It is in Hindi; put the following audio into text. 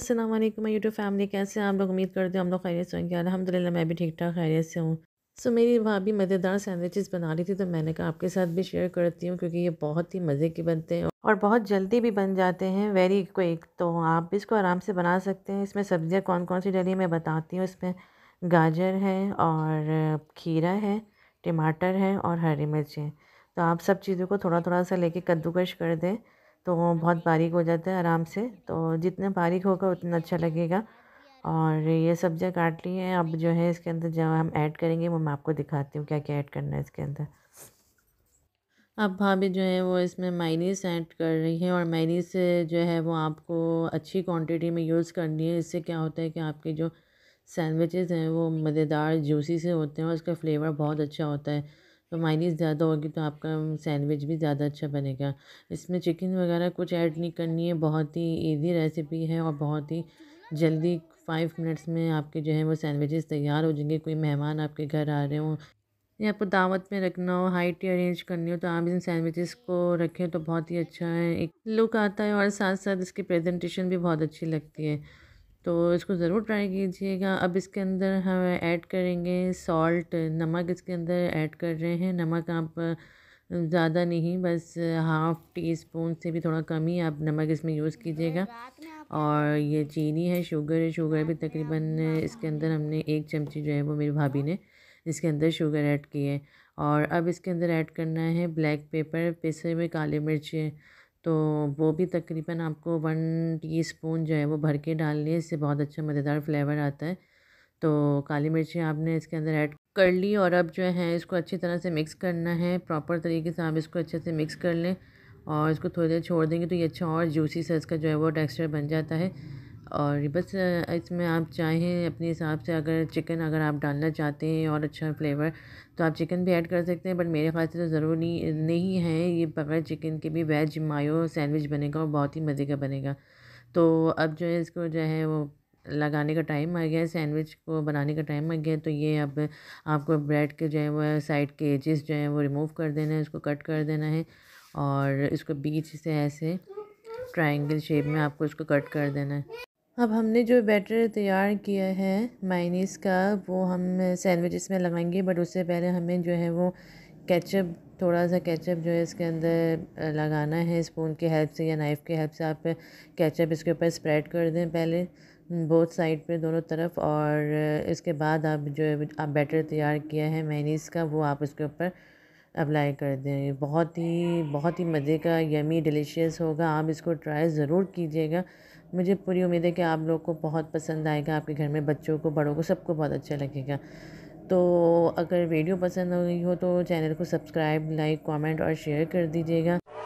अस्सलाम वालेकुम मैं यूट्यूब फैमिली कैसे हैं आप लोग उम्मीद करते हैं हम लोग खैरियत से होंगे अलहमदिल्ला मैं भी ठीक ठाक खैरियत से हूँ सो मेरी भाभी मज़ेदार सैंडविचेस बना रही थी तो मैंने कहा आपके साथ भी शेयर करती हूँ क्योंकि ये बहुत ही मज़े के बनते हैं और बहुत जल्दी भी बन जाते हैं वेरी क्विक तो आप इसको आराम से बना सकते हैं इसमें सब्ज़ियाँ कौन कौन सी डली मैं बताती हूँ इसमें गाजर है और खीरा है टमाटर है और हरी मिर्च है तो आप सब चीज़ों को थोड़ा थोड़ा सा लेके कद्दूकश कर दें तो बहुत बारीक हो जाता है आराम से तो जितना बारीक होगा उतना अच्छा लगेगा और ये सब्जियाँ काट ली हैं अब जो है इसके अंदर जब हम ऐड करेंगे वो मैं आपको दिखाती हूँ क्या क्या ऐड करना है इसके अंदर अब भाभी जो है वो इसमें माइनीस ऐड कर रही है और माइनीस जो है वो आपको अच्छी क्वांटिटी में यूज़ करनी है इससे क्या होता है कि आपके जो सैंडविचेस हैं वो मज़ेदार जूसी से होते हैं और उसका फ्लेवर बहुत अच्छा होता है तो मायनीज़ ज़्यादा होगी तो आपका सैंडविच भी ज़्यादा अच्छा बनेगा इसमें चिकन वगैरह कुछ ऐड नहीं करनी है बहुत ही ईजी रेसिपी है और बहुत ही जल्दी फाइव मिनट्स में आपके जो है वो सैंडविचेस तैयार हो जाएंगे कोई मेहमान आपके घर आ रहे हो या आपको दावत में रखना हो हाइट अरेंज करनी हो तो आप इन सैंडविचेस को रखें तो बहुत ही अच्छा है एक लुक आता है और साथ साथ इसकी प्रेजेंटेशन भी बहुत अच्छी लगती है तो इसको ज़रूर ट्राई कीजिएगा अब इसके अंदर हम ऐड करेंगे सॉल्ट नमक इसके अंदर ऐड कर रहे हैं नमक आप ज़्यादा नहीं बस हाफ़ टी स्पून से भी थोड़ा कम ही आप नमक इसमें यूज़ कीजिएगा और ये चीनी है शुगर है शुगर भी तकरीबन इसके अंदर हमने एक चमची जो है वो मेरी भाभी ने इसके अंदर शुगर ऐड की है और अब इसके अंदर ऐड करना है ब्लैक पेपर पिसे हुए काले मिर्च तो वो भी तकरीबन आपको वन टी स्पून जो है वो भर के डालनी है इससे बहुत अच्छा मज़ेदार फ्लेवर आता है तो काली मिर्ची आपने इसके अंदर ऐड कर ली और अब जो है इसको अच्छी तरह से मिक्स करना है प्रॉपर तरीके से आप इसको अच्छे से मिक्स कर लें और इसको थोड़ी देर छोड़ देंगे तो ये अच्छा और जूसी सा इसका जो है वो टेक्स्चर बन जाता है और बस इसमें आप चाहें अपने हिसाब से अगर चिकन अगर आप डालना चाहते हैं और अच्छा फ्लेवर तो आप चिकन भी ऐड कर सकते हैं बट मेरे ख्याल से तो ज़रूरी नहीं है ये बगैर चिकन के भी वेज मायो सैंडविच बनेगा और बहुत ही मज़े का बनेगा तो अब जो है इसको जो है वो लगाने का टाइम आ गया है सैंडविच को बनाने का टाइम आ गया तो ये अब आपको ब्रेड के जो है वो साइड के एजेस जो है वो रिमूव कर देना है उसको कट कर देना है और इसको बीच से ऐसे ट्रायंगल शेप में आपको इसको कट कर देना है अब हमने जो बैटर तैयार किया है मैनीस का वो हम सैंडविचेस में लगाएंगे बट उससे पहले हमें जो है वो केचप थोड़ा सा केचप जो है इसके अंदर लगाना है स्पून के हेल्प से या नाइफ़ के हेल्प से आप केचप इसके ऊपर स्प्रेड कर दें पहले बोथ साइड पे दोनों तरफ और इसके बाद आप जो है आप बैटर तैयार किया है मैनीस का वो आप उसके ऊपर अप्लाई कर दें बहुत ही बहुत ही मज़े का यमी डिलीशियस होगा आप इसको ट्राई ज़रूर कीजिएगा मुझे पूरी उम्मीद है कि आप लोग को बहुत पसंद आएगा आपके घर में बच्चों को बड़ों को सबको बहुत अच्छा लगेगा तो अगर वीडियो पसंद आई हो तो चैनल को सब्सक्राइब लाइक कमेंट और शेयर कर दीजिएगा